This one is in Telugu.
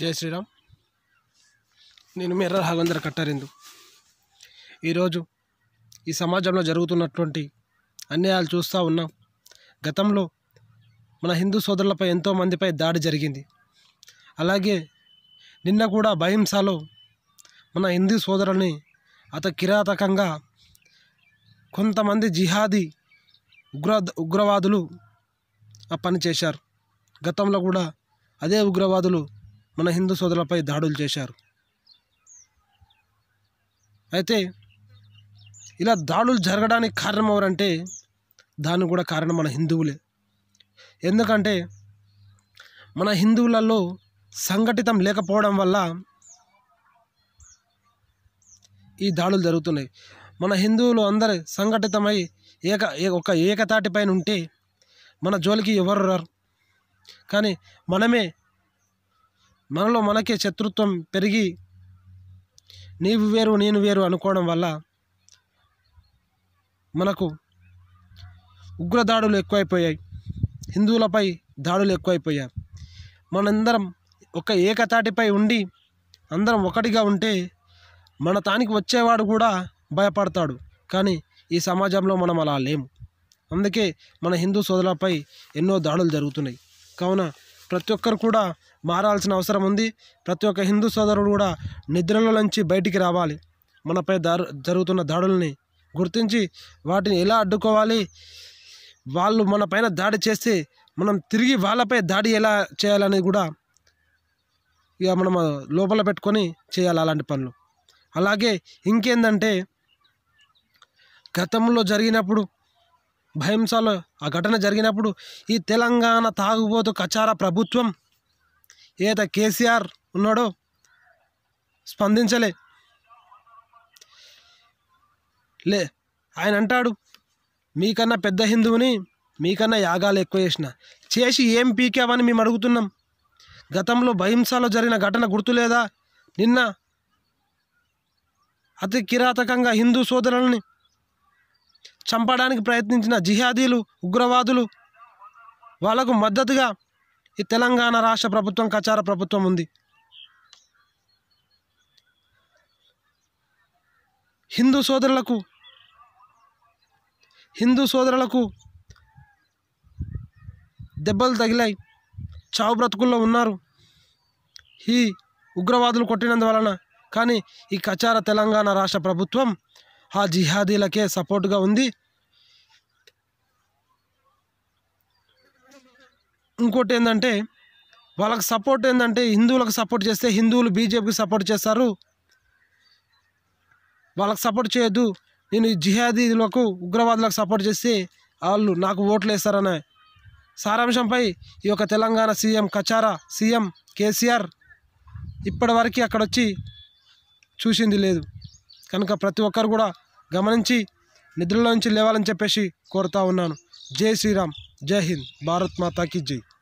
జై శ్రీరామ్ నేను మీ ఎర్ర రాఘవేంద్ర కట్టారిందు ఈరోజు ఈ సమాజంలో జరుగుతున్నటువంటి అన్యాయాలు చూస్తూ ఉన్నాం గతంలో మన హిందూ సోదరులపై ఎంతోమందిపై దాడి జరిగింది అలాగే నిన్న కూడా భయంసాలో మన హిందూ సోదరుల్ని అత కిరాతకంగా కొంతమంది జిహాదీ ఉగ్ర ఉగ్రవాదులు ఆ పని చేశారు గతంలో కూడా అదే ఉగ్రవాదులు మన హిందూ సోదరులపై దాడులు చేశారు అయితే ఇలా దాడులు జరగడానికి కారణం ఎవరంటే దానికి కూడా కారణం మన హిందువులే ఎందుకంటే మన హిందువులలో సంఘటితం లేకపోవడం వల్ల ఈ దాడులు జరుగుతున్నాయి మన హిందువులు అందరు సంఘటితమై ఏక ఒక ఏకతాటిపైన ఉంటే మన జోలికి ఎవరు రారు కానీ మనమే మనలో మనకే శత్రుత్వం పెరిగి నీవు వేరు నేను వేరు అనుకోవడం వల్ల మనకు ఉగ్రదాడులు ఎక్కువైపోయాయి హిందువులపై దాడులు ఎక్కువైపోయాయి మనందరం ఒక ఏకతాటిపై ఉండి అందరం ఒకటిగా ఉంటే మన తానికి వచ్చేవాడు కూడా భయపడతాడు కానీ ఈ సమాజంలో మనం అలా లేము అందుకే మన హిందూ సోదరులపై ఎన్నో దాడులు జరుగుతున్నాయి కావున ప్రతి ఒక్కరు కూడా మారాల్సిన అవసరం ఉంది ప్రతి ఒక్క హిందూ సోదరుడు కూడా నిద్రలో నుంచి బయటికి రావాలి మనపై జరుగుతున్న దాడుల్ని గుర్తించి వాటిని ఎలా అడ్డుకోవాలి వాళ్ళు మన పైన దాడి చేస్తే మనం తిరిగి వాళ్ళపై దాడి ఎలా చేయాలనేది కూడా ఇక మనం లోపల పెట్టుకొని చేయాలి అలాంటి పనులు అలాగే ఇంకేందంటే గతంలో జరిగినప్పుడు భయంసాలో ఆ ఘటన జరిగినప్పుడు ఈ తెలంగాణ తాగుబోతు కచార ప్రభుత్వం ఏత కేసీఆర్ ఉన్నాడో స్పందించలే లే ఆయన అంటాడు మీకన్నా పెద్ద హిందువుని మీకన్నా యాగాలు ఎక్కువ చేసిన చేసి ఏం పీకావని మేము అడుగుతున్నాం గతంలో భహింసలో జరిగిన ఘటన గుర్తులేదా నిన్న అతి కిరాతకంగా హిందూ సోదరులని చంపడానికి ప్రయత్నించిన జిహాదీలు ఉగ్రవాదులు వాళ్లకు మద్దతుగా ఈ తెలంగాణ రాష్ట్ర ప్రభుత్వం కచార ప్రభుత్వం ఉంది హిందూ సోదరులకు హిందూ సోదరులకు దెబ్బలు తగిలాయి చావు బ్రతుకుల్లో ఉన్నారు ఈ ఉగ్రవాదులు కొట్టినందువలన కానీ ఈ కచార తెలంగాణ రాష్ట్ర ప్రభుత్వం ఆ జిహాదీలకే సపోర్టుగా ఉంది ఇంకోటి ఏంటంటే వాళ్ళకి సపోర్ట్ ఏంటంటే హిందువులకు సపోర్ట్ చేస్తే హిందువులు బీజేపీకి సపోర్ట్ చేస్తారు వాళ్ళకి సపోర్ట్ చేయొద్దు నేను జిహాదీలకు ఉగ్రవాదులకు సపోర్ట్ చేస్తే వాళ్ళు నాకు ఓట్లు వేస్తారనే సారాంశంపై ఈ యొక్క తెలంగాణ సీఎం కచారా సీఎం కేసీఆర్ ఇప్పటివరకు అక్కడొచ్చి చూసింది లేదు కనుక ప్రతి ఒక్కరు కూడా గమనించి నిద్రలోంచి లేవాలని చెప్పేసి కోరుతా ఉన్నాను జై శ్రీరామ్ जय हिंद भारत माता की जय